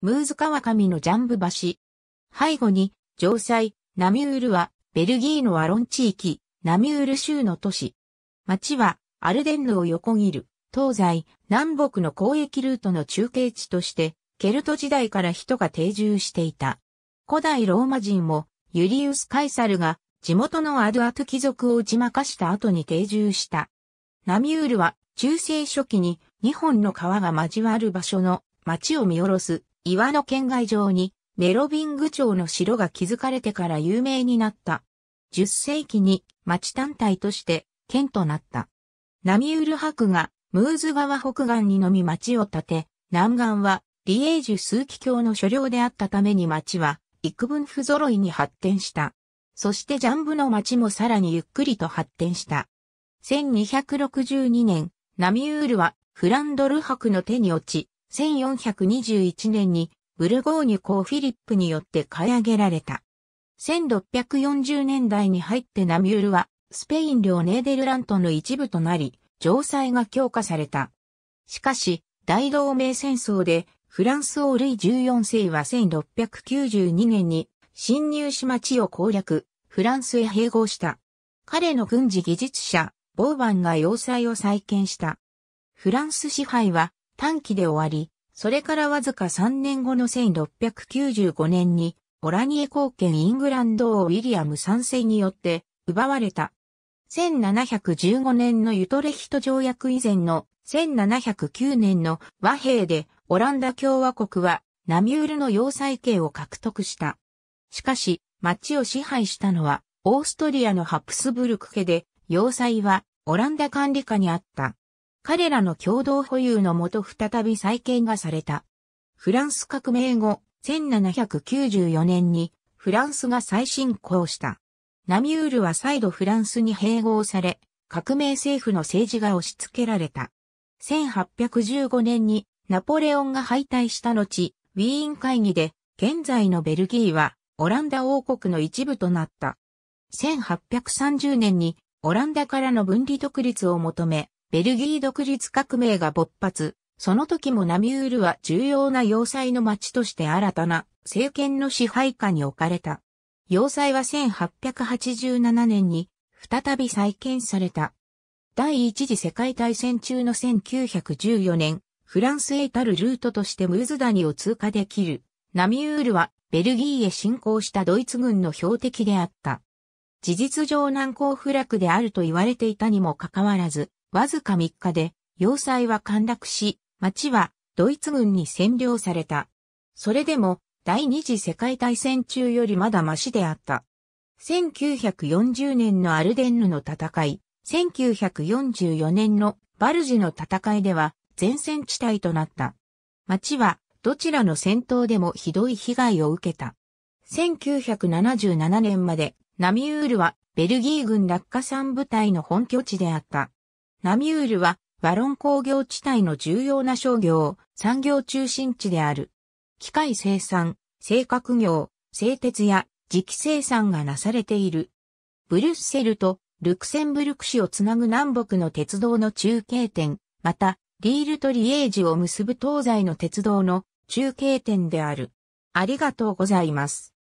ムーズ川上のジャンブ橋。背後に、城塞、ナミュールは、ベルギーのアロン地域、ナミュール州の都市。町は、アルデンヌを横切る、東西、南北の交易ルートの中継地として、ケルト時代から人が定住していた。古代ローマ人も、ユリウス・カイサルが、地元のアドアト貴族を打ち負かした後に定住した。ナミュールは、中世初期に、日本の川が交わる場所の、町を見下ろす、岩の県外城にメロビング町の城が築かれてから有名になった。10世紀に町単体として県となった。ナミウル博がムーズ川北岸にのみ町を建て、南岸はリエージュ数奇教の所領であったために町は幾分不揃いに発展した。そしてジャンブの町もさらにゆっくりと発展した。1262年、ナミウールはフランドル博の手に落ち、1421年にブルゴーニュ公フィリップによって買い上げられた。1640年代に入ってナミュールはスペイン領ネーデルラントの一部となり、城塞が強化された。しかし、大同盟戦争でフランス王ルイ14世は1692年に侵入し町を攻略、フランスへ併合した。彼の軍事技術者、ボーバンが要塞を再建した。フランス支配は短期で終わり、それからわずか3年後の1695年に、オラニエ貢献イングランド王ウィリアム3世によって奪われた。1715年のユトレヒト条約以前の1709年の和平でオランダ共和国はナミュールの要塞系を獲得した。しかし、町を支配したのはオーストリアのハプスブルク家で、要塞はオランダ管理下にあった。彼らの共同保有のもと再び再建がされた。フランス革命後、1794年にフランスが再侵攻した。ナミュールは再度フランスに併合され、革命政府の政治が押し付けられた。1815年にナポレオンが敗退した後、ウィーン会議で現在のベルギーはオランダ王国の一部となった。1830年にオランダからの分離独立を求め、ベルギー独立革命が勃発、その時もナミュールは重要な要塞の町として新たな政権の支配下に置かれた。要塞は1887年に再び再建された。第一次世界大戦中の1914年、フランスへ至るルートとしてムーズ谷を通過できる。ナミュールはベルギーへ侵攻したドイツ軍の標的であった。事実上難攻不落であると言われていたにもかかわらず、わずか3日で要塞は陥落し、町はドイツ軍に占領された。それでも第二次世界大戦中よりまだマシであった。1940年のアルデンヌの戦い、1944年のバルジの戦いでは前線地帯となった。町はどちらの戦闘でもひどい被害を受けた。1977年までナミュールはベルギー軍落下産部隊の本拠地であった。ナミュールは、ワロン工業地帯の重要な商業、産業中心地である。機械生産、製革業、製鉄や磁気生産がなされている。ブリュッセルとルクセンブルク市をつなぐ南北の鉄道の中継点、また、リールとリエージを結ぶ東西の鉄道の中継点である。ありがとうございます。